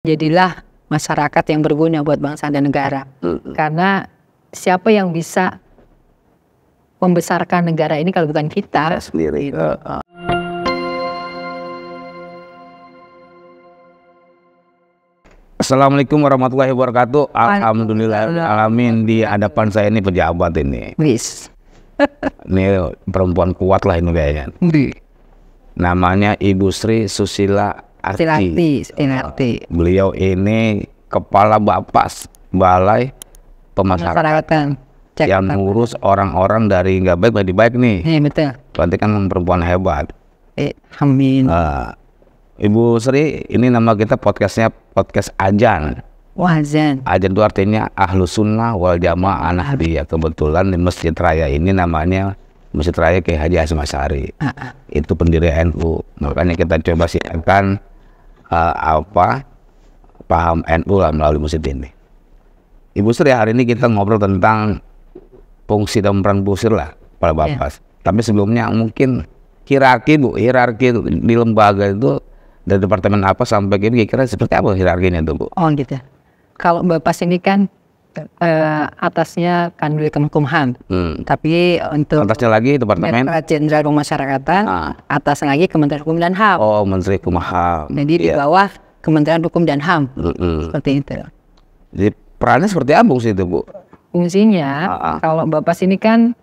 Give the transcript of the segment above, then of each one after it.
jadilah masyarakat yang berguna buat bangsa dan negara. Karena siapa yang bisa membesarkan negara ini kalau bukan kita, sendiri. Gitu. Uh, uh. Assalamualaikum warahmatullahi wabarakatuh. Alhamdulillah, alamin di hadapan saya ini pejabat ini. Wis. ini perempuan kuat lah ini kayaknya. Namanya Ibu Sri Susila Arti. Sinarti, eh, Beliau ini kepala Bapak Balai Pemasarakatan yang mengurus orang-orang dari nggak baik menjadi baik nih. Iya betul. Berarti kan perempuan hebat. Eh, amin. Uh, Ibu Sri, ini nama kita podcastnya podcast Ajan. Wazan. Ajan itu artinya ahlu sunnah wal jamaah nahdiyah. Kebetulan di Masjid Raya ini namanya Masjid Raya Kiai Haji Hasyim Uh ah, -uh. Ah. Itu pendiri NU. Makanya kita coba siapkan uh, apa paham NU lah melalui musim ini. Ibu Sri hari ini kita ngobrol tentang fungsi dan peran Ibu Sri lah pada iya. Bapak. Yeah. Tapi sebelumnya mungkin hierarki Bu, hierarki di lembaga itu dari departemen apa sampai gini kira-kira seperti apa hierarkinya itu Bu? Oh gitu. Ya. Kalau Bapak ini kan uh, atasnya Kanwil Kemkumham. Hmm. Tapi untuk atasnya lagi Departemen Jenderal Pemasyarakatan, ah. atas lagi Kementerian Hukum dan HAM. Oh, Menteri Hukum HAM. Jadi yeah. di iya. bawah Kementerian Hukum dan HAM. -hmm. Seperti itu. Jadi perannya seperti apa sih itu, Bu? Fungsinya ah. kalau Bapak sini kan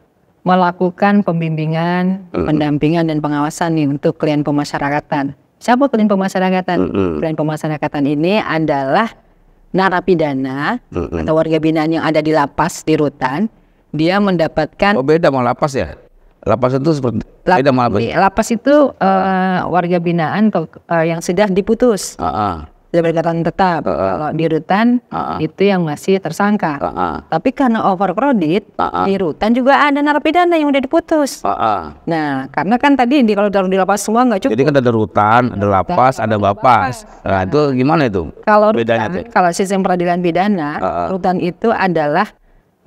melakukan pembimbingan, pendampingan dan pengawasan nih untuk klien pemasyarakatan. Siapa klien pemasyarakatan? Mm. Klien pemasyarakatan ini adalah narapidana mm-hmm. atau warga binaan yang ada di lapas di rutan, dia mendapatkan Oh, beda mau lapas ya? Lapas itu seperti Lap, beda mau lapas. Lapas itu uh, warga binaan uh, yang sudah diputus. Uh-uh sudah berkatan tetap. Uh Kalau di rutan uh itu yang masih tersangka. Uh -uh. Tapi karena overcredit uh -uh. di rutan juga ada narapidana yang udah diputus. Uh -uh. Nah, karena kan tadi di kalau di lapas semua nggak cukup. Jadi kan ada rutan, ada lapas, ada bapas. Nah, itu nah. gimana itu? Kalau bedanya rutan, kalau sistem peradilan pidana, uh -uh. rutan itu adalah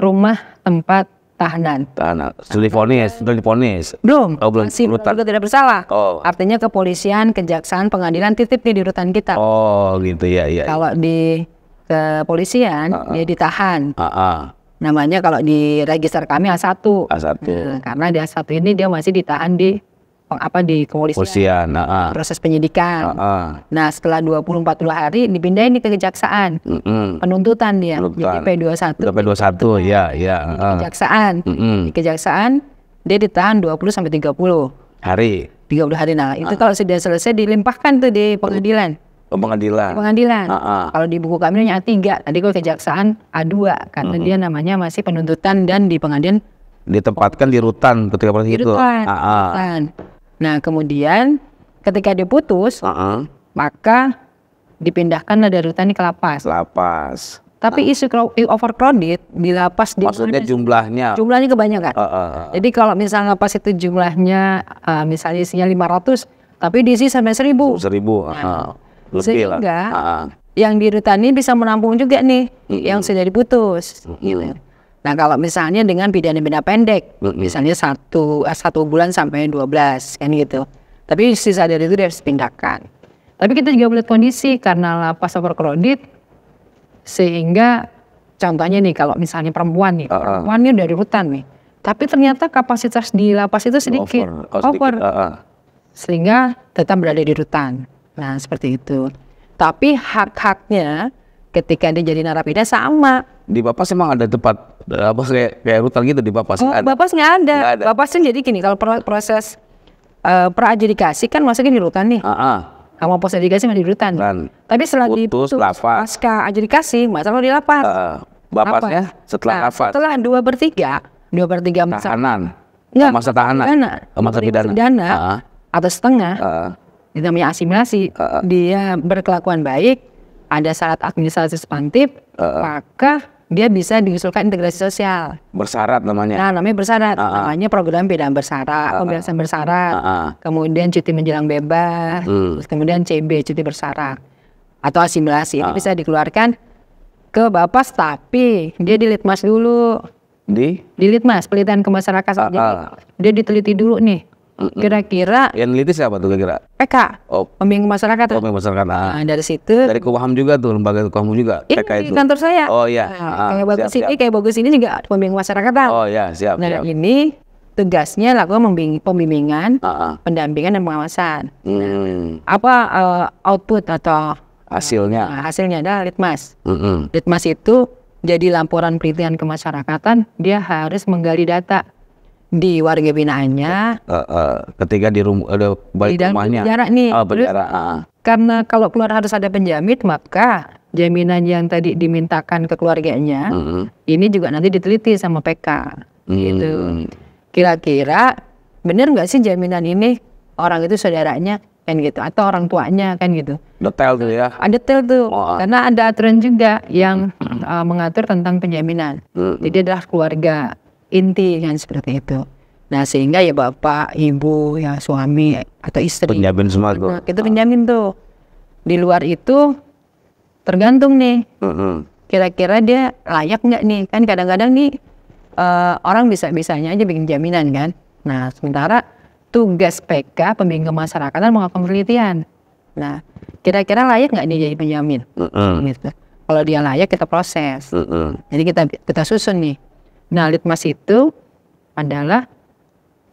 rumah tempat tahanan. Tahanan. Sudah difonis, sudah difonis. Belum. Oh, belum. Masih juga tidak bersalah. Oh. Artinya kepolisian, kejaksaan, pengadilan titip nih di rutan kita. Oh, gitu ya, ya. Kalau di kepolisian uh -uh. dia ditahan. Uh -uh. Namanya kalau di register kami A1. A1. Nah, karena di A1 ini dia masih ditahan di Oh, apa di kepolisian, nah, proses penyidikan. Nah, nah setelah 24 puluh hari dipindahin ke kejaksaan, uh -uh. penuntutan dia penuntutan. jadi P21. p satu ya, ya. Di iya, iya, ah. kejaksaan, uh -uh. di kejaksaan dia ditahan 20 sampai 30 hari. 30 hari. Nah, itu kalau sudah selesai dilimpahkan tuh di oh. pengadilan. Oh, pengadilan. Pengadilan. Uh -uh. Kalau di buku kami hanya tiga tadi kalau kejaksaan A2 karena uh -uh. dia namanya masih penuntutan dan di pengadilan ditempatkan di rutan ketika proses itu. Rutan. Ah, ah. Nah kemudian ketika dia putus, uh -uh. maka dipindahkanlah dari rutan ke lapas. Lapas. Tapi nah. isu overcrowded di lapas di maksudnya jumlahnya jumlahnya kebanyakan. Uh, uh, uh. Jadi kalau misalnya lapas itu jumlahnya uh, misalnya isinya 500 tapi diisi sampai 1000. 1000. Uh, uh. lebih sehingga lah. Uh, uh. yang di rutan ini bisa menampung juga nih uh, yang sudah diputus. uh. Nah kalau misalnya dengan pidana-pidana pendek, misalnya satu eh, satu bulan sampai dua belas, kan gitu. Tapi sisa dari itu dia harus pindahkan. Tapi kita juga melihat kondisi karena lapas overcrowded sehingga contohnya nih kalau misalnya perempuan nih, uh-uh. perempuan nih dari hutan nih. Tapi ternyata kapasitas di lapas itu sedikit, over, oh, over. Uh-uh. sehingga tetap berada di hutan. Nah seperti itu. Tapi hak-haknya ketika dia jadi narapidana sama. Di Bapas emang ada tempat apa kayak kayak rutan gitu di bapak sih. Oh, bapak Bapas nggak ada. Bapak ada. Kan jadi gini kalau proses uh, praadjudikasi kan masuknya di rutan nih. Uh -uh. Sama pos adjudikasi di rutan. Kan. Tapi setelah Putus, pasca adjudikasi masalah di lapas. Uh, ah, bapasnya setelah nah, lapas. Setelah dua bertiga, dua bertiga masa tahanan. ya, masa tahanan. Oh, pidana, masa pidana. pidana uh -huh. atau setengah. Uh -huh. Itu namanya asimilasi. Uh Dia berkelakuan baik, ada syarat administrasi substantif, uh, maka dia bisa diusulkan integrasi sosial. Bersyarat namanya. Nah, namanya bersyarat. Uh, uh. Namanya program beda bersyarat, uh, bersyarat. Uh, uh. Kemudian cuti menjelang bebas, hmm. kemudian CB cuti bersyarat atau asimilasi. Uh. Ini bisa dikeluarkan ke Bapas tapi dia dilitmas dulu. Di? Dilitmas, pelitian ke masyarakat. Uh, uh. Jadi, dia diteliti dulu nih Kira-kira yang neliti siapa tuh kira-kira? PK. Oh, pembimbing masyarakat. Oh, pembimbing masyarakat. Ah. Nah, dari situ dari Kuham juga tuh lembaga Kuham juga. Ini PK itu. kantor saya. Oh iya. Nah, ah, kayak bagus siap, ini, siap. kayak bagus ini juga pembimbing masyarakat. Oh iya, siap. Nah, siap. ini tugasnya lakukan pembimbing, pembimbingan, uh -uh. pendampingan dan pengawasan. Hmm. Nah, apa uh, output atau eh, hasilnya? Uh, hasilnya adalah litmas. Mm -hmm. Litmas itu jadi laporan penelitian kemasyarakatan, dia harus menggali data di warga binaannya. Uh, uh, ketika di rumah ada balik di rumahnya. Penjara nih. Oh, penjara. Karena kalau keluar harus ada penjamin maka jaminan yang tadi dimintakan ke keluarganya, mm -hmm. ini juga nanti diteliti sama PK. Mm -hmm. Gitu. Mm-hmm. Kira-kira benar nggak sih jaminan ini orang itu saudaranya kan gitu atau orang tuanya kan gitu. Detail tuh ya. Ada detail tuh. Oh. Ah. Karena ada aturan juga yang uh, mengatur tentang penjaminan. Mm -hmm. Jadi adalah keluarga intinya kan seperti itu. Nah sehingga ya bapak, ibu, ya suami atau istri. Penjamin semua itu. Nah, itu penjamin tuh. Di luar itu tergantung nih. Kira-kira dia layak nggak nih? Kan kadang-kadang nih uh, orang bisa-bisanya aja bikin jaminan kan. Nah sementara tugas PK pembimbing kemasyarakatan melakukan penelitian. Nah kira-kira layak nggak nih jadi penjamin? Gitu. Kalau dia layak kita proses. Jadi kita kita susun nih Nah, litmas itu adalah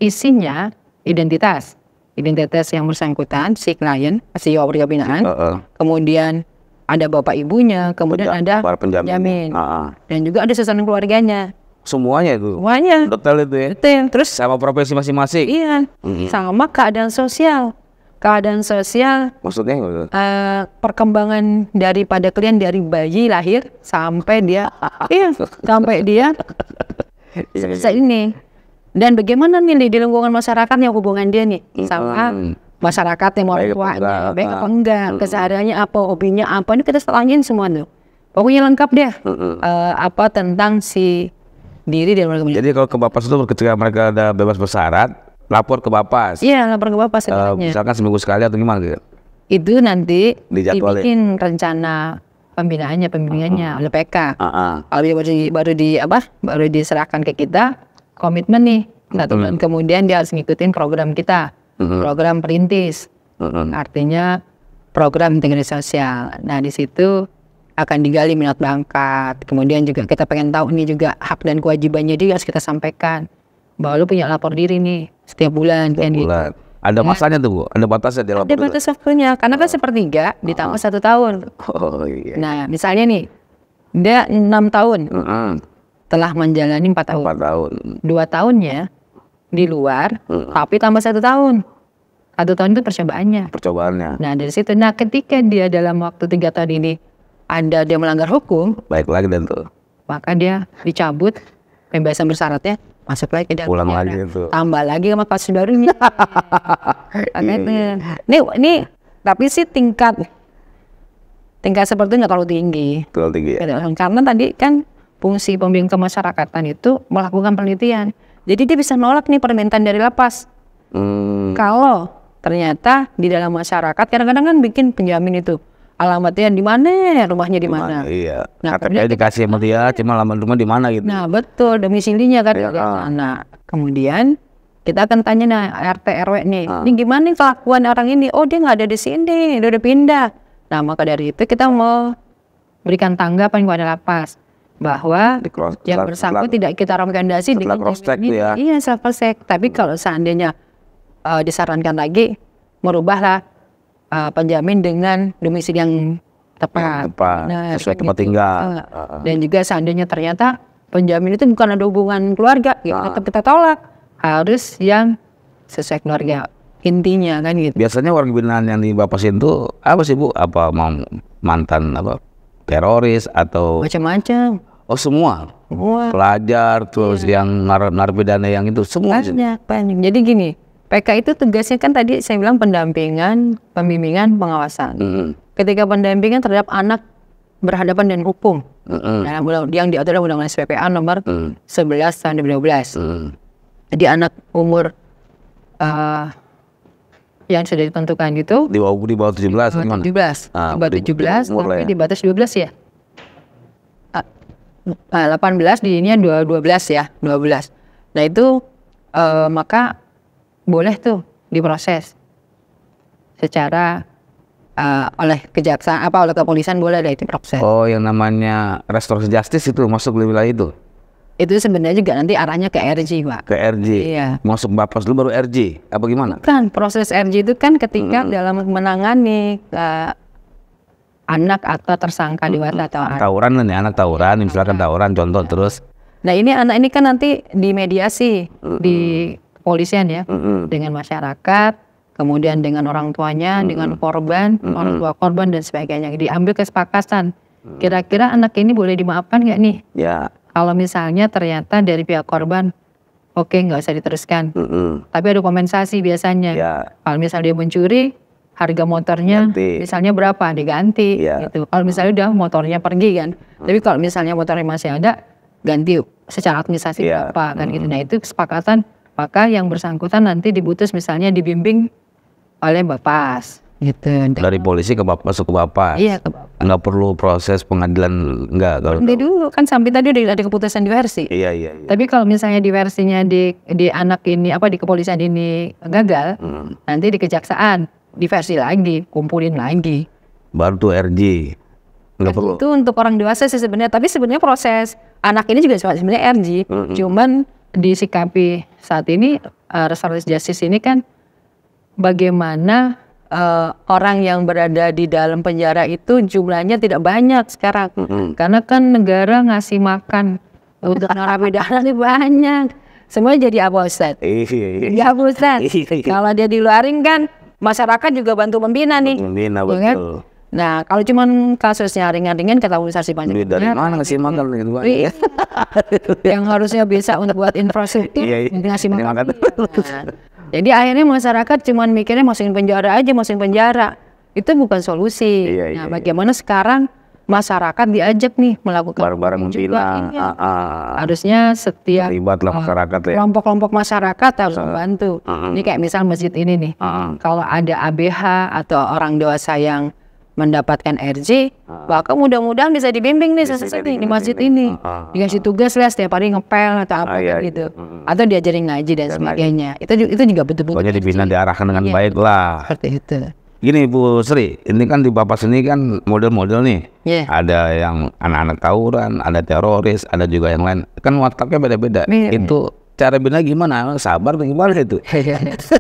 isinya identitas. Identitas yang bersangkutan, si klien, si warga binaan. Uh -uh. Kemudian ada bapak ibunya, kemudian Penja ada para penjamin. penjamin. Uh -uh. Dan juga ada susunan keluarganya. Semuanya itu? Semuanya. Detail itu ya? Detail. Terus? Sama profesi masing-masing? Iya. Mm -hmm. Sama keadaan sosial keadaan sosial maksudnya uh, perkembangan daripada klien dari bayi lahir sampai dia iya sampai dia iya, iya. sebesar ini dan bagaimana nih di lingkungan masyarakat yang hubungan dia nih hmm. sama masyarakatnya mau orang baik apa enggak hmm. Hmm. kesehariannya apa hobinya apa ini kita selangin semua tuh pokoknya lengkap deh uh, apa tentang si diri dan mereka jadi kalau ke bapak itu ketika mereka ada bebas bersyarat lapor ke Bapas. Iya, lapor ke Bapas uh, eh, misalkan seminggu sekali atau gimana gitu. Itu nanti Dijadwalin. dibikin rencana pembinaannya, pemindahannya uh-huh. Ah, ah. oleh PK. Uh-huh. Ah, baru, di, baru di apa? Baru diserahkan ke kita komitmen nih. uh nah, -huh. Hmm. kemudian dia harus ngikutin program kita, uh-huh. program perintis. Uh-huh. Artinya program integrasi sosial. Nah di situ akan digali minat bangkat. Kemudian juga kita pengen tahu ini juga hak dan kewajibannya dia harus kita sampaikan bahwa lu punya lapor diri nih setiap bulan setiap kayak gitu. bulan. Ada nah. masanya tuh, Bu. Ada batasnya di lapor. Ada batas waktunya. Karena kan oh. sepertiga ditambah oh. satu tahun. Oh iya. Nah, misalnya nih dia enam tahun. uh, Telah menjalani empat tahun. Empat tahun. Dua tahunnya di luar, uh, tapi tambah satu tahun. Satu tahun itu percobaannya. Percobaannya. Nah dari situ, nah ketika dia dalam waktu tiga tahun ini ada dia melanggar hukum, baik lagi dan tuh. Maka dia dicabut pembebasan bersyaratnya masuk lagi dan pulang lagi itu. tambah lagi sama kasus baru ini ini tapi sih tingkat tingkat seperti nggak terlalu tinggi terlalu tinggi ya. Gitu. karena tadi kan fungsi pembimbing kemasyarakatan itu melakukan penelitian jadi dia bisa nolak nih permintaan dari lapas hmm. kalau ternyata di dalam masyarakat kadang-kadang kan bikin penjamin itu alamatnya di mana, rumahnya di mana. Iya. Nah, KTP dikasih sama dia, cuma alamat rumah di mana gitu. Nah, betul, demi domisilinya kan. Iya. Nah, nah, kemudian kita akan tanya nah RT RW nih, ah. ini gimana nih kelakuan orang ini? Oh, dia nggak ada di sini, dia udah pindah. Nah, maka dari itu kita mau berikan tanggapan kepada lapas bahwa cross, yang bersangkutan tidak kita rekomendasi di cross check ya. Iya, self Tapi hmm. kalau seandainya uh, disarankan lagi merubahlah uh, penjamin dengan domisili yang hmm. tepat, tepat nah, sesuai tempat gitu. tinggal. Uh, uh. Dan juga seandainya ternyata penjamin itu bukan ada hubungan keluarga, ya uh. tetap kita tolak. Harus yang sesuai keluarga intinya kan gitu. Biasanya orang binaan yang di Bapak itu apa sih Bu? Apa mau mantan apa teroris atau macam-macam. Oh semua. Semua. Pelajar terus ya. yang narapidana yang itu semua. Banyak, banyak. Jadi gini, PK itu tugasnya kan tadi saya bilang pendampingan, pembimbingan, pengawasan. Mm -hmm. Ketika pendampingan terhadap anak berhadapan dengan hukum mm -hmm. dalam yang diatur dalam undang-undang SPPA nomor mm -hmm. 11 tahun 2012. Mm -hmm. Jadi anak umur uh, yang sudah ditentukan gitu di bawah di bawah 17 di bawah 17 gimana? Ah, di bawah 17 di, sampai ya. di batas 12 ya. Uh, ah, 18 ah, di ini 12 ya, 12. Nah itu uh, maka boleh tuh diproses secara uh, oleh kejaksaan apa oleh kepolisian boleh ada itu proses. Oh, yang namanya restorasi justice itu masuk di wilayah itu. Itu sebenarnya juga nanti arahnya ke RG, Pak. Ke RG. Iya. Masuk Bapas dulu baru RG. Apa gimana? Kan proses RG itu kan ketika hmm. dalam menangani ke eh, anak atau tersangka dewasa atau anak. Tawuran nih, anak tawuran, misalkan iya. tawuran contoh ya. terus. Nah, ini anak ini kan nanti dimediasi, di mediasi, di kepolisian ya, mm-hmm. dengan masyarakat, kemudian dengan orang tuanya, mm-hmm. dengan korban, mm-hmm. orang tua korban dan sebagainya. Diambil kesepakatan. Mm-hmm. Kira-kira anak ini boleh dimaafkan nggak nih? Ya. Kalau misalnya ternyata dari pihak korban, oke okay, nggak usah diteruskan. Mm-hmm. Tapi ada kompensasi biasanya. Ya. Kalau misalnya dia mencuri, harga motornya Ganti. misalnya berapa diganti ya. gitu. Kalau misalnya udah motornya pergi kan. Hmm. Tapi kalau misalnya motornya masih ada ganti secara administrasi ya. berapa kan hmm. gitu. Nah, itu kesepakatan maka yang bersangkutan nanti diputus misalnya dibimbing oleh Bapas gitu dari polisi ke bapak masuk ke bapak iya ke bapak nggak perlu proses pengadilan enggak. kalau Nanti dulu kan sampai tadi udah ada keputusan diversi iya, iya iya tapi kalau misalnya diversinya di di anak ini apa di kepolisian ini gagal hmm. nanti di kejaksaan diversi lagi kumpulin lagi baru tuh RG nggak perlu itu untuk orang dewasa sih sebenarnya tapi sebenarnya proses anak ini juga sebenarnya RG hmm, hmm. cuman disikapi saat ini uh, restoratif justice ini kan bagaimana uh, orang yang berada di dalam penjara itu jumlahnya tidak banyak sekarang mm -hmm. karena kan negara ngasih makan untuk narapidana ini banyak semua jadi apa Ustaz? Iya, iya. Ustaz. Iya, iya. Kalau dia diluarin kan masyarakat juga bantu membina nih. Membina kan? betul. Ya kan? Nah, kalau cuma kasusnya ringan-ringan kata Ustaz banyak. Duit dari mana sih iya. makan gitu kan. yang harusnya bisa untuk buat infrastruktur iya, iya. ngasih makan. Nah, jadi akhirnya masyarakat cuma mikirnya masukin penjara aja, masukin penjara. Itu bukan solusi. Iya, iya, nah, bagaimana iya. sekarang masyarakat diajak nih melakukan bareng-bareng membina. Iya. Ah, ah. Harusnya setiap terlibatlah oh, masyarakat ya. Kelompok-kelompok masyarakat harus ah. membantu. Ini kayak misal masjid ini nih. A -a. Kalau ada ABH atau orang dewasa yang mendapatkan RJ, uh, ah. bahkan mudah-mudahan bisa dibimbing nih sesuatu di masjid ini. Uh, Dikasih tugas lah setiap hari ngepel atau apa kan iya, iya, gitu. Iya. Atau diajarin ngaji dan, dan sebagainya. Itu itu juga betul-betul. Pokoknya dibina diarahkan dengan iya. baik lah. Seperti itu. Gini Bu Sri, ini kan di Bapak sini kan model-model nih. Yeah. Ada yang anak-anak tawuran, ada teroris, ada juga yang lain. Kan wataknya beda-beda. Iya. Itu cara bilang gimana? Sabar gimana itu? Iya.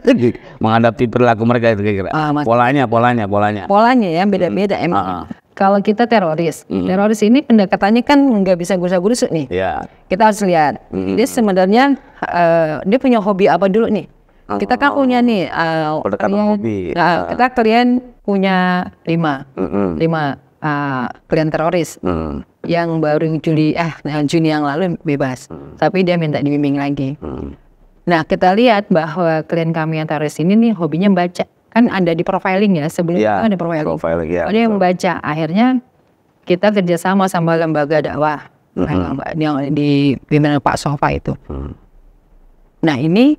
Menghadapi perilaku mereka itu kira-kira. Ah, polanya, polanya, polanya. Polanya ya beda-beda hmm. emang. Ah, ah. Kalau kita teroris, hmm. teroris ini pendekatannya kan nggak bisa gusa-gusuk nih. ya. Kita harus lihat hmm. dia sebenarnya uh, dia punya hobi apa dulu nih. kita kan ah. punya nih uh, klien, uh. kita klien punya lima, mm -hmm. lima uh, klien teroris. Mm yang baru Juli ah Juni yang lalu bebas hmm. tapi dia minta dibimbing lagi hmm. nah kita lihat bahwa klien kami yang taris ini nih hobinya baca kan ada di profiling ya sebelumnya iya, kan ada profiling, profiling ya, oh, dia yang membaca akhirnya kita kerjasama sama lembaga dakwah hmm yang di pimpinan Pak Sofa itu hmm. nah ini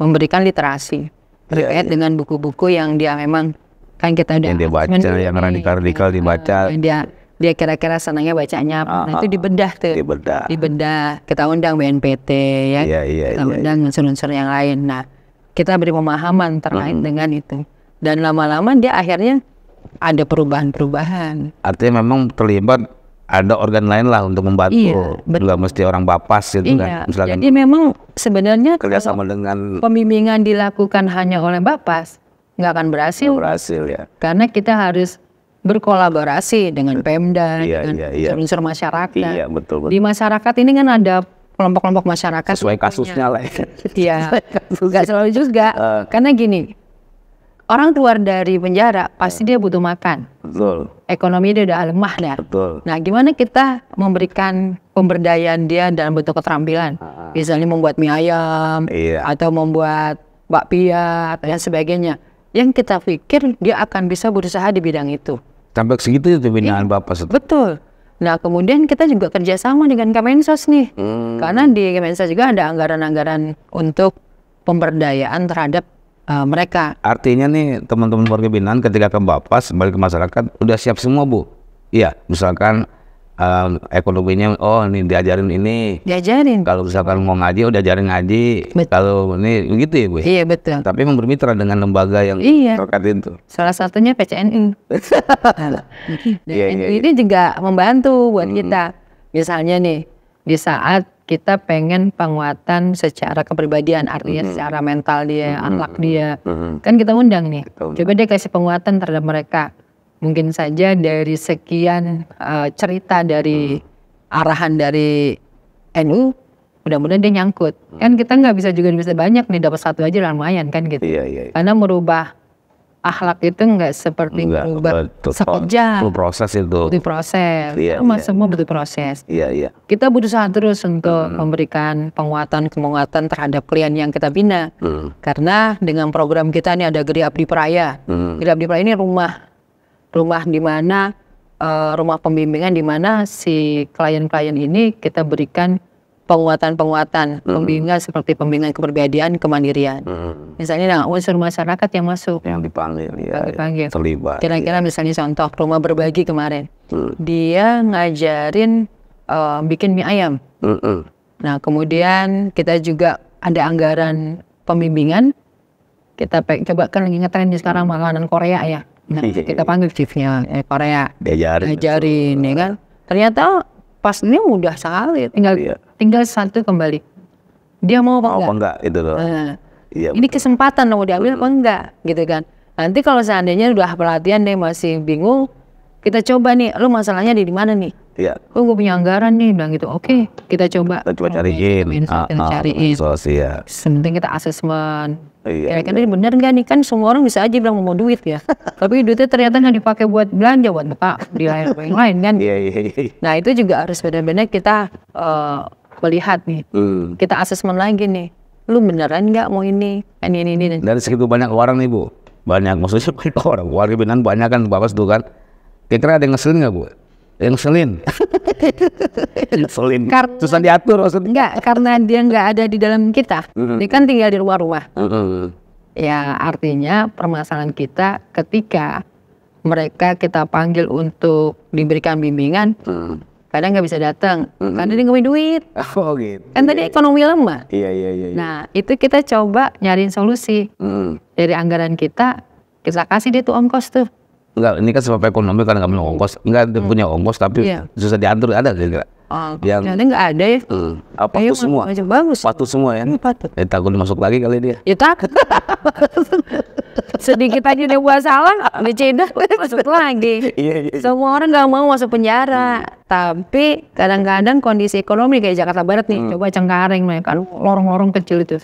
memberikan literasi iya, terkait yeah, dengan buku-buku yang dia memang kan kita udah yang dia baca yang radikal radikal iya, dibaca yang dia dia kira-kira senangnya bacanya apa. Nah, itu ah, ah, ah. dibedah tuh. Dibedah. Dibedah. Kita undang BNPT ya. Iya, iya, kita iya, undang iya. unsur-unsur yang lain. Nah, kita beri pemahaman terkait hmm. dengan itu. Dan lama-lama dia akhirnya ada perubahan-perubahan. Artinya memang terlibat ada organ lain lah untuk membantu. Iya, betul. Juga mesti orang bapas gitu kan, iya. kan. Misalkan Jadi memang sebenarnya kerjasama dengan pembimbingan dilakukan hanya oleh bapas nggak akan berhasil. Gak berhasil ya. Karena kita harus berkolaborasi dengan Pemda, iya, dengan iya, iya. unsur masyarakat. Iya, betul, betul. Di masyarakat ini kan ada kelompok-kelompok masyarakat sesuai kasusnya lah. Ya. Iya, nggak selalu juga. Uh, Karena gini, orang keluar dari penjara pasti eh. dia butuh makan. Betul. Ekonomi dia udah lemah dah. Betul. Nah, gimana kita memberikan pemberdayaan dia dalam bentuk keterampilan? Uh, uh. Misalnya membuat mie ayam, iya. atau membuat bakpia, dan sebagainya. Yang kita pikir dia akan bisa berusaha di bidang itu. Sampai segitu itu pembinaan iya, Bapak. Betul. Nah, kemudian kita juga kerjasama dengan Kemensos nih. Hmm. Karena di Kemensos juga ada anggaran-anggaran untuk pemberdayaan terhadap uh, mereka. Artinya nih, teman-teman warga binaan ketika ke Bapak, kembali ke masyarakat, udah siap semua, Bu? Iya, misalkan um, ekonominya oh ini diajarin ini diajarin kalau misalkan mau ngaji udah diajarin ngaji kalau ini gitu ya bu ya? iya betul tapi memang bermitra dengan lembaga yang iya. terkait itu salah satunya PCNI dan iya, iya, iya, ini juga membantu buat hmm. kita misalnya nih di saat kita pengen penguatan secara kepribadian artinya mm -hmm. secara mental dia, mm -hmm. akhlak dia. Mm -hmm. Kan kita undang nih. Kita undang. Coba dia kasih penguatan terhadap mereka mungkin saja dari sekian uh, cerita dari hmm. arahan dari NU mudah-mudahan dia nyangkut hmm. kan kita nggak bisa juga bisa banyak nih dapat satu aja lumayan kan gitu iya, iya, iya. karena merubah akhlak itu nggak seperti Enggak, merubah sekeja sekejap proses itu butuh proses iya, semua iya. semua butuh proses iya, iya. kita berusaha terus untuk hmm. memberikan penguatan penguatan terhadap klien yang kita bina hmm. karena dengan program kita ini ada Geri Abdi Peraya hmm. Geri Abdi Peraya ini rumah rumah di mana uh, rumah pembimbingan di mana si klien-klien ini kita berikan penguatan-penguatan hmm. pembimbingan seperti pembimbingan kepribadian, kemandirian. Hmm. Misalnya nah, unsur masyarakat yang masuk yang dipanggil ya, dipanggil. terlibat. Kira-kira ya. misalnya contoh rumah berbagi kemarin. Hmm. Dia ngajarin uh, bikin mie ayam. Hmm. Nah, kemudian kita juga ada anggaran pembimbingan. Kita coba kan lagi sekarang makanan Korea ya. Nah, iya. kita panggil chiefnya eh, Korea. Diajarin. Diajarin, ya kan. Ternyata pas ini mudah sekali. Tinggal iya. tinggal satu kembali. Dia mau apa mau enggak? enggak gitu loh. Nah, iya, ini betul. kesempatan mau diambil apa enggak gitu kan. Nanti kalau seandainya udah pelatihan deh masih bingung, kita coba nih, lu masalahnya di mana nih? Iya. Oh, gue punya anggaran nih, bilang gitu. Oke, okay, kita coba. Kita coba cariin. Kita, ah, kita ah, cariin. ya. Sementing kita asesmen. Iya. ya, kira iya. bener nggak nih kan semua orang bisa aja bilang mau duit ya. Tapi duitnya ternyata nggak dipakai buat belanja buat apa di lain lain kan. Iya, iya, iya, iya. Nah itu juga harus benar-benar kita uh, melihat nih. Mm. Kita asesmen lagi nih. Lu beneran nggak mau ini kan ini ini ini. Dari segitu banyak orang nih bu, banyak maksudnya banyak orang. Warga binaan banyak kan bapak tuh kan. Kira-kira ada yang ngeselin nggak bu? yang selin karena, susah diatur maksudnya enggak karena dia enggak ada di dalam kita mm-hmm. dia kan tinggal di luar rumah mm-hmm. ya artinya permasalahan kita ketika mereka kita panggil untuk diberikan bimbingan mm-hmm. kadang nggak bisa datang hmm. karena dia nggak punya duit oh gitu kan tadi ekonomi lemah iya, iya iya iya nah itu kita coba nyariin solusi dari anggaran kita kita kasih dia tuh ongkos tuh enggak ini kan sebab ekonomi karena nggak punya ongkos enggak hmm. punya ongkos tapi yeah. susah diatur ada kira-kira Oh, yang ternyata nggak ada ya. Uh, apa patuh semua. bagus. waktu semua ya. Iya, patut. Eh, takut masuk lagi kali dia. Ya takut. Sedikit aja dia buat salah, dicedek masuk lagi. Iya, iya, semua orang nggak mau masuk penjara. Hmm. Tapi kadang-kadang kondisi ekonomi kayak Jakarta Barat nih, hmm. coba Cengkareng mereka lorong-lorong kecil itu.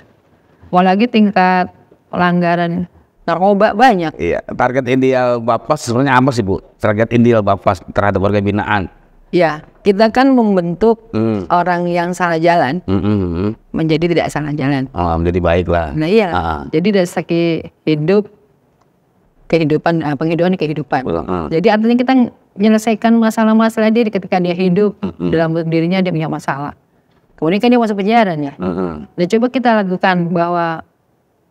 Apalagi tingkat pelanggaran narkoba banyak. Iya, target ideal Bapak sebenarnya apa sih Bu? Target ideal Bapak terhadap warga binaan. Iya, kita kan membentuk hmm. orang yang salah jalan hmm, -hmm. hmm, hmm. menjadi tidak salah jalan. Oh, menjadi baik Nah iya, uh. jadi dari segi hidup kehidupan uh, penghidupan kehidupan. Uh. Jadi artinya kita menyelesaikan masalah-masalah dia ketika dia hidup uh dalam dirinya dia punya masalah. Kemudian kan dia masuk penjara ya. uh -hmm. Nah coba kita lakukan bahwa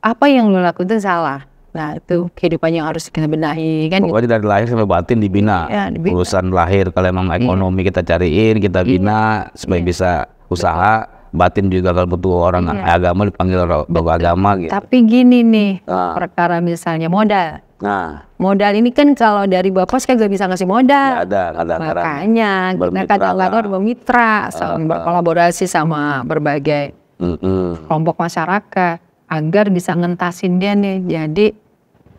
apa yang lo lakukan salah Nah itu kehidupannya yang harus kita benahi kan. Pokoknya dari lahir sampai batin dibina. Ya, dibina. Urusan lahir kalau memang hmm. ekonomi kita cariin, kita hmm. bina hmm. supaya iya. bisa usaha. Betul. Batin juga kalau butuh orang ya. agama dipanggil bawa agama gitu. Tapi gini nih ah. perkara misalnya modal. Nah, modal ini kan kalau dari bapak saya kan nggak bisa ngasih modal. Gak ada, gak ada. Makanya kita kadang-kadang bermitra, uh, berkolaborasi ah. sama berbagai uh, uh. kelompok masyarakat agar bisa ngentasin dia nih. Jadi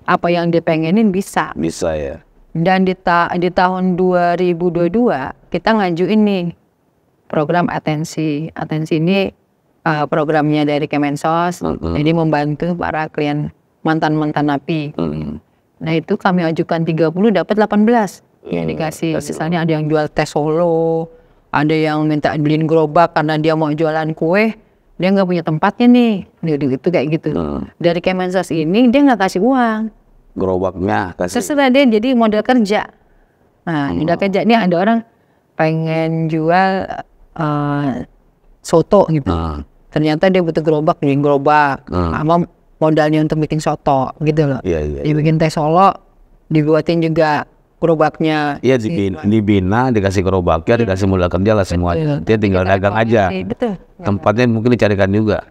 apa yang dia pengenin bisa. Bisa ya. Dan di, ta di tahun 2022 kita ngajuin nih program atensi. Atensi ini uh, programnya dari Kemensos. Mm -hmm. Jadi membantu para klien mantan-mantan napi. Mm -hmm. Nah itu kami ajukan 30 dapat 18. yang mm, dikasih. Kasih. Misalnya ada yang jual teh solo, ada yang minta beliin gerobak karena dia mau jualan kue, dia nggak punya tempatnya nih dia gitu kayak gitu hmm. dari Kemensos ini dia nggak kasih uang gerobaknya kasih terserah dia jadi modal kerja nah hmm. udah kerja ini ada orang pengen jual uh, soto gitu hmm. ternyata dia butuh gerobak bikin gerobak hmm. modalnya untuk bikin soto gitu loh yeah, yeah, yeah. dibikin teh solo dibuatin juga gerobaknya. Iya dibina, gitu. dibina dikasih gerobaknya, iya. dikasih modal kerja lah semua. Betul. Dia tinggal dagang aja. Betul. Tempatnya ya. mungkin dicarikan juga.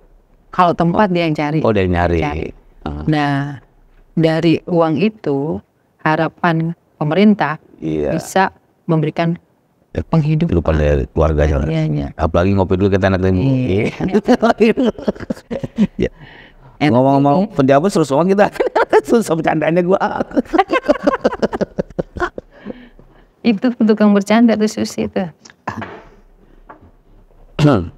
Kalau tempat dia yang cari. Oh, dia yang nyari. Cari. Uh. Nah, dari uang itu harapan pemerintah iya. bisa memberikan ya, penghidupan lupa dari keluarga lah. Apalagi ngopi dulu kita anak ini Iya. iya. Ya. Ngomong-ngomong penjabat terus ngomong kita. Susah bercandanya gua. Itu tukang bercanda tuh Susi itu.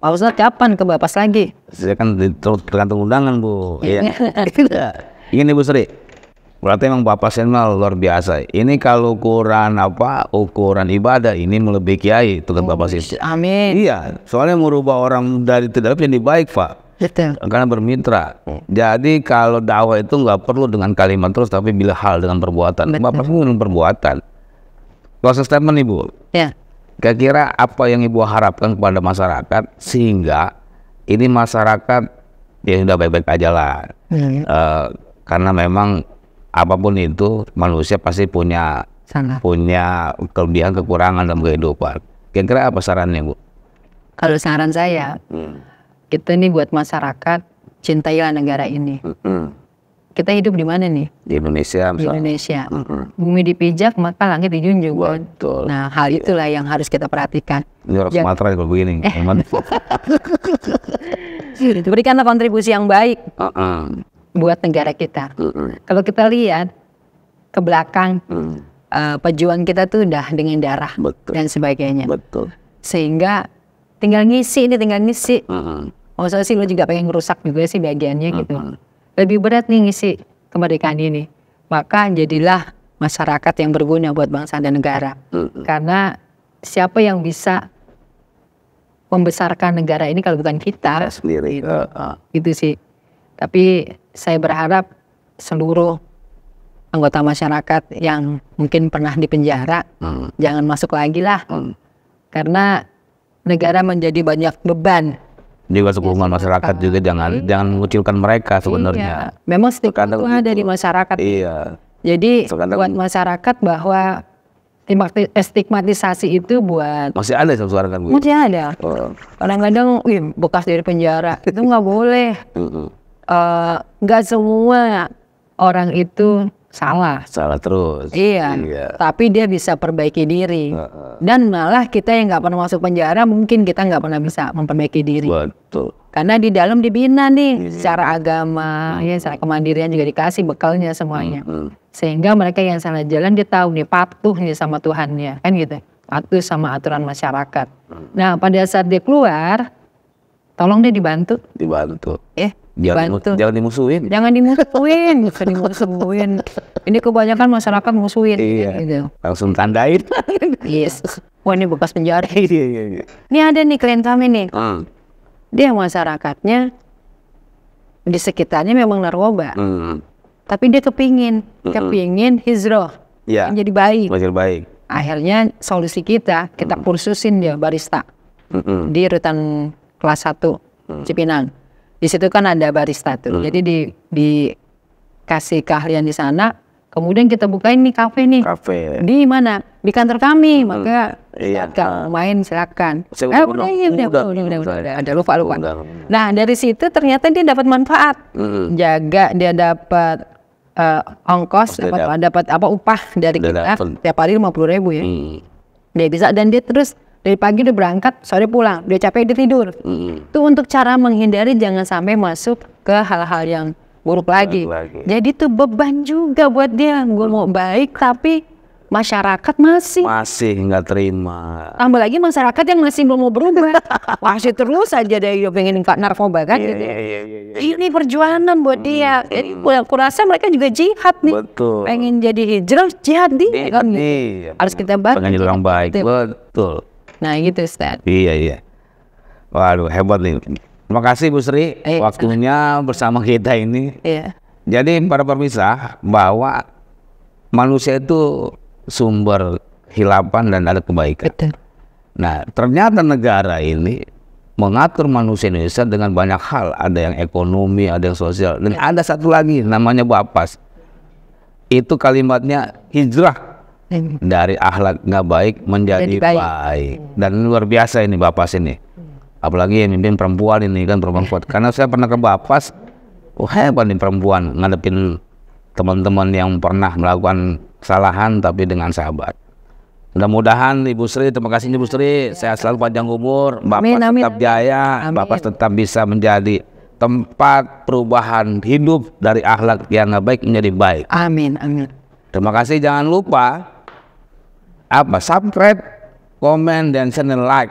Pak Ustadz kapan ke Bapas lagi? Saya kan tergantung undangan Bu. Iya. Ya, ya. iya. Ini Bu Sri, berarti emang Bapak Senmal luar biasa. Ini kalau ukuran apa ukuran ibadah ini melebihi kiai tugas oh, Bapak Senmal. Amin. Iya, soalnya merubah orang dari tidak menjadi baik Pak. Betul. Karena bermitra. Hmm. Jadi kalau dakwah itu nggak perlu dengan kalimat terus, tapi bila hal dengan perbuatan. Betul. Bapak dengan perbuatan. Proses statement ibu. Ya. Kira-kira apa yang ibu harapkan kepada masyarakat sehingga ini masyarakat ya sudah baik-baik aja lah. Hmm. E, karena memang apapun itu manusia pasti punya Sangat. punya kelebihan kekurangan dalam kehidupan. Kira-kira apa sarannya bu? Kalau saran saya. Hmm kita ini buat masyarakat cintailah negara ini. Kita hidup di mana nih? Di Indonesia. Misalnya. Di Indonesia. Mm -hmm. Bumi dipijak maka langit dijunjung. Betul. Nah hal iya. itulah yeah. yang harus kita perhatikan. Ini orang Jangan... Sumatera kalau begini. Eh. Berikanlah kontribusi yang baik uh -uh. buat negara kita. Uh -uh. Kalau kita lihat ke belakang. Uh uh, pejuang kita tuh udah dengan darah Betul. dan sebagainya. Betul. Sehingga tinggal ngisi ini tinggal ngisi. Uh uh maksudnya oh, sih lu juga pengen ngerusak juga sih bagiannya gitu. Uh -huh. Lebih berat nih ngisi kemerdekaan ini. Maka jadilah masyarakat yang berguna buat bangsa dan negara. Uh -huh. Karena siapa yang bisa membesarkan negara ini kalau bukan kita saya sendiri. Gitu, uh, -huh. gitu sih. Tapi saya berharap seluruh anggota masyarakat yang mungkin pernah dipenjara hmm. jangan masuk lagi lah. Hmm. Karena negara menjadi banyak beban juga dukungan ya, masyarakat juga jangan hmm. jangan mengucilkan mereka iya. sebenarnya. Iya. Memang stigma itu ada di gitu. masyarakat. Iya. Jadi terkadang, buat masyarakat bahwa stigmatisasi itu buat masih ada suara-suara kan masih ada oh. kadang-kadang oh. bekas dari penjara itu nggak boleh eh, nggak uh, semua orang itu salah. Salah terus. Iya. iya. Tapi dia bisa perbaiki diri. Uh, uh. Dan malah kita yang nggak pernah masuk penjara mungkin kita nggak pernah bisa memperbaiki diri. Betul. Karena di dalam dibina nih hmm. secara agama, hmm. ya secara kemandirian juga dikasih bekalnya semuanya. Hmm. Sehingga mereka yang salah jalan dia tahu nih patuh nih sama Tuhan ya, kan gitu. Patuh sama aturan masyarakat. Hmm. Nah, pada saat dia keluar, tolong dia dibantu. Dibantu. Eh, Jangan, bantu. jangan dimusuhin. Jangan dimusuhin, jangan dimusuhin. Ini kebanyakan masyarakat musuhin. Iya. Gitu. Langsung tandain. yes. Wah ini bekas penjara. iya, iya, iya. Ini ada nih klien kami nih. Hmm. Dia masyarakatnya di sekitarnya memang narkoba. Hmm. Tapi dia kepingin, hmm. kepingin hijrah. Menjadi iya. baik. Menjadi baik. Akhirnya solusi kita, kita hmm. kursusin dia barista. Hmm. Di rutan kelas 1 hmm. Cipinang di situ kan ada barista tuh. Hmm. Jadi di dikasih keahlian di sana. Kemudian kita bukain nih kafe nih. Kafe. Di mana? Di kantor kami. Hmm. Maka iya. nah. main silakan. Saya eh, udah, udah, iya, udah, udah, udah, udah, udah, udah, ada lupa lupa. Udah, udah. Nah dari situ ternyata dia dapat manfaat. Hmm. Jaga dia dapat uh, ongkos, dapat dapat apa upah dari kita. Tiap hari lima puluh ribu ya. Hmm. Dia bisa dan dia terus dari pagi udah berangkat sore pulang udah capek dia tidur hmm. itu untuk cara menghindari jangan sampai masuk ke hal-hal yang buruk lagi. lagi jadi tuh beban juga buat dia gue mau baik tapi masyarakat masih masih nggak terima tambah lagi masyarakat yang masih belum mau berubah masih terus aja dari pengen narkoba kan yeah, gitu. yeah, yeah, yeah, yeah. ini iya. perjuangan buat hmm, dia jadi hmm. rasa mereka juga jihad nih betul. pengen jadi hijrah jihad nih di, kan, iya. di, iya, harus kita bantu pengen jadi orang baik betul Nah gitu Ustaz. Iya iya. Waduh hebat nih. Terima kasih Bu Sri eh, waktunya bersama kita ini. Iya. Jadi para pemirsa bahwa manusia itu sumber hilapan dan ada kebaikan. Betul. Nah ternyata negara ini mengatur manusia Indonesia dengan banyak hal. Ada yang ekonomi, ada yang sosial. Dan ya. ada satu lagi namanya Bapas. Itu kalimatnya hijrah dari akhlak nggak baik menjadi baik. baik hmm. dan luar biasa ini bapak sini hmm. apalagi yang mimpin perempuan ini kan perempuan kuat karena saya pernah ke bapak oh hebat nih perempuan ngadepin teman-teman yang pernah melakukan kesalahan tapi dengan sahabat mudah-mudahan Ibu Sri terima kasih Ibu Sri ya, saya selalu panjang umur Bapak amin, amin, tetap jaya amin. Bapak tetap bisa menjadi tempat perubahan hidup dari akhlak yang baik menjadi baik amin amin terima kasih jangan lupa apa subscribe, komen dan channel like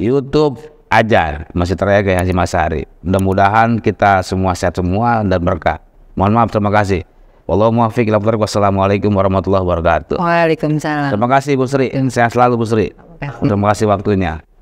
YouTube ajar masih ya kayak Mas Masari. Mudah-mudahan kita semua sehat semua dan berkah. Mohon maaf terima kasih. Wallahu Wassalamualaikum warahmatullahi wabarakatuh. Waalaikumsalam. Terima kasih Bu Sri. Sehat selalu Bu Sri. Terima kasih waktunya.